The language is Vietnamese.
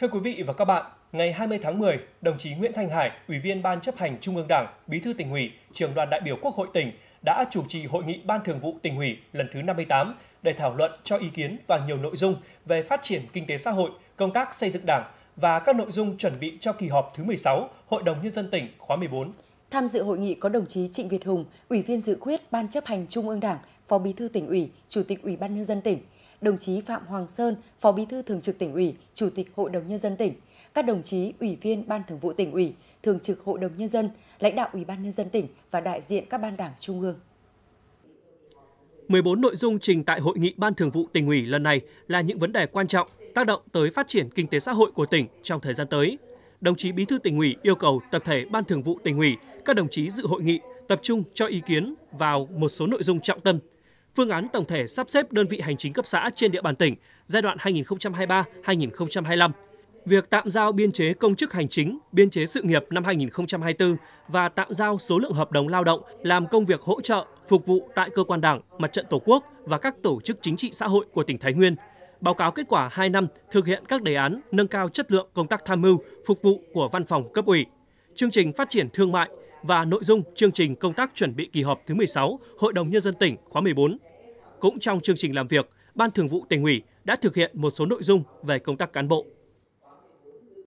Thưa quý vị và các bạn, ngày 20 tháng 10, đồng chí Nguyễn Thanh Hải, Ủy viên Ban chấp hành Trung ương Đảng, Bí thư tỉnh ủy, Trường đoàn đại biểu Quốc hội tỉnh đã chủ trì hội nghị Ban Thường vụ tỉnh ủy lần thứ 58 để thảo luận cho ý kiến và nhiều nội dung về phát triển kinh tế xã hội, công tác xây dựng Đảng và các nội dung chuẩn bị cho kỳ họp thứ 16 Hội đồng nhân dân tỉnh khóa 14. Tham dự hội nghị có đồng chí Trịnh Việt Hùng, Ủy viên dự khuyết Ban chấp hành Trung ương Đảng, Phó Bí thư tỉnh ủy, Chủ tịch Ủy ban nhân dân tỉnh, đồng chí Phạm Hoàng Sơn, Phó Bí thư Thường trực tỉnh ủy, Chủ tịch Hội đồng Nhân dân tỉnh, các đồng chí Ủy viên Ban Thường vụ tỉnh ủy, Thường trực Hội đồng Nhân dân, lãnh đạo Ủy ban Nhân dân tỉnh và đại diện các ban đảng trung ương. 14 nội dung trình tại Hội nghị Ban Thường vụ tỉnh ủy lần này là những vấn đề quan trọng tác động tới phát triển kinh tế xã hội của tỉnh trong thời gian tới. Đồng chí Bí thư tỉnh ủy yêu cầu tập thể Ban Thường vụ tỉnh ủy, các đồng chí dự hội nghị tập trung cho ý kiến vào một số nội dung trọng tâm phương án tổng thể sắp xếp đơn vị hành chính cấp xã trên địa bàn tỉnh giai đoạn 2023-2025, việc tạm giao biên chế công chức hành chính, biên chế sự nghiệp năm 2024 và tạm giao số lượng hợp đồng lao động làm công việc hỗ trợ, phục vụ tại cơ quan Đảng, Mặt trận Tổ quốc và các tổ chức chính trị xã hội của tỉnh Thái Nguyên. Báo cáo kết quả 2 năm thực hiện các đề án nâng cao chất lượng công tác tham mưu, phục vụ của văn phòng cấp ủy. Chương trình phát triển thương mại và nội dung chương trình công tác chuẩn bị kỳ họp thứ 16 Hội đồng Nhân dân tỉnh khóa 14 cũng trong chương trình làm việc, Ban Thường vụ tỉnh ủy đã thực hiện một số nội dung về công tác cán bộ